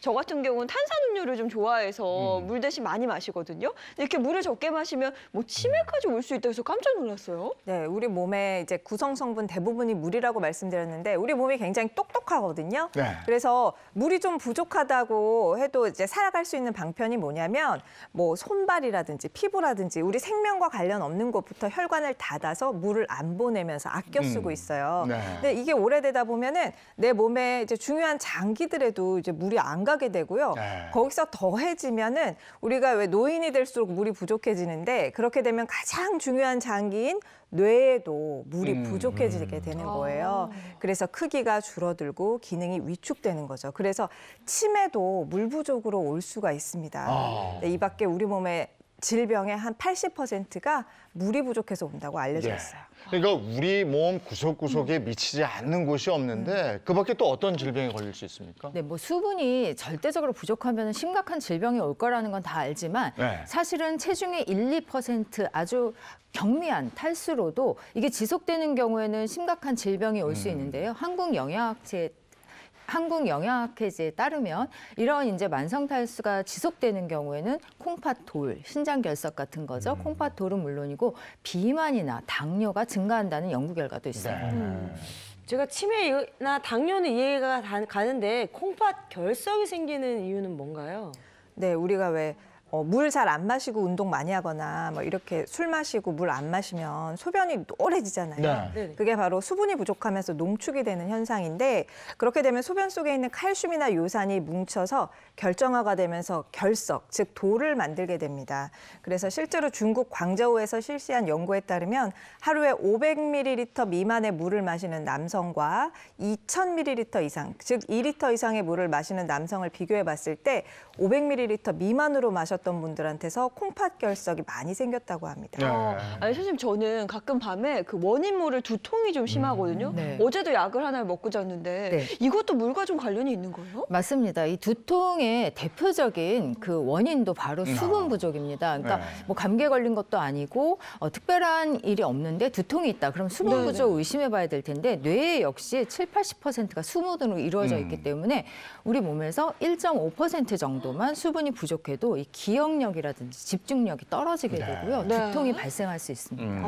저 같은 경우는 탄산음료를 좀 좋아해서 음. 물 대신 많이 마시거든요. 이렇게 물을 적게 마시면 뭐 치매까지 올 수 있다 해서 깜짝 놀랐어요. 네, 우리 몸의 이제 구성 성분 대부분이 물이라고 말씀드렸는데 우리 몸이 굉장히 똑똑하거든요. 네. 그래서 물이 좀 부족하다고 해도 이제 살아갈 수 있는 방편이 뭐냐면 뭐 손발이라든지 피부라든지 우리 생명과 관련 없는 곳부터 혈관을 닫아서 물을 안 보내면서 아껴 쓰고 음. 있어요. 네. 근데 이게 오래되다 보면은 내 몸에 이제 중요한 장기들에도 이제 물이 안 가. 가게 되고요. 네. 거기서 더해지면은 우리가 왜 노인이 될수록 물이 부족해지는데 그렇게 되면 가장 중요한 장기인 뇌에도 물이 음, 부족해지게 음. 되는 아. 거예요. 아. 그래서 크기가 줄어들고 기능이 위축되는 거죠. 그래서 치매도 물 부족으로 올 수가 있습니다. 아. 네, 이 밖에 우리 몸에 질병의 한 80%가 물이 부족해서 온다고 알려져 있어요. 예. 그러니까 우리 몸 구석구석에 음. 미치지 않는 곳이 없는데 음. 그밖에 또 어떤 질병에 걸릴 수 있습니까? 네, 뭐 수분이 절대적으로 부족하면 심각한 질병이 올 거라는 건 다 알지만 네. 사실은 체중의 1, 2% 아주 경미한 탈수로도 이게 지속되는 경우에는 심각한 질병이 올수 음. 있는데요. 한국영양학회 한국영양학회지에 따르면 이런 이제 만성 탈수가 지속되는 경우에는 콩팥돌, 신장결석 같은 거죠. 음. 콩팥돌은 물론이고 비만이나 당뇨가 증가한다는 연구 결과도 있어요. 네. 음. 음. 제가 치매나 당뇨는 이해가 가는데 콩팥 결석이 생기는 이유는 뭔가요? 네, 우리가 왜 어, 물잘 안 마시고 운동 많이 하거나 뭐 이렇게 술 마시고 물 안 마시면 소변이 노래지잖아요. 네. 네, 네. 그게 바로 수분이 부족하면서 농축이 되는 현상인데 그렇게 되면 소변 속에 있는 칼슘이나 요산이 뭉쳐서 결정화가 되면서 결석, 즉 돌을 만들게 됩니다. 그래서 실제로 중국 광저우에서 실시한 연구에 따르면 하루에 500ml 미만의 물을 마시는 남성과 2000ml 이상, 즉 2리터 이상의 물을 마시는 남성을 비교해 봤을 때 500ml 미만으로 마셨 있었던 분들한테서 콩팥 결석이 많이 생겼다고 합니다. 네. 아니 네, 선생님 저는 가끔 밤에 그 원인 물을 두통이 좀 음. 심하거든요. 음, 네. 어제도 약을 하나 먹고 잤는데 네. 이것도 물과 좀 관련이 있는 거예요? 맞습니다. 이 두통의 대표적인 그 원인도 바로 음. 수분 부족입니다. 그러니까 네. 뭐 감기에 걸린 것도 아니고 어, 특별한 일이 없는데 두통이 있다. 그럼 수분 네, 부족 의심해봐야 될 텐데 뇌 역시 7, 80%가 수분으로 이루어져 있기 음. 때문에 우리 몸에서 1.5% 정도만 수분이 부족해도 이 기, 기억력이라든지 집중력이 떨어지게 네. 되고요. 네. 두통이 발생할 수 있습니다. 음.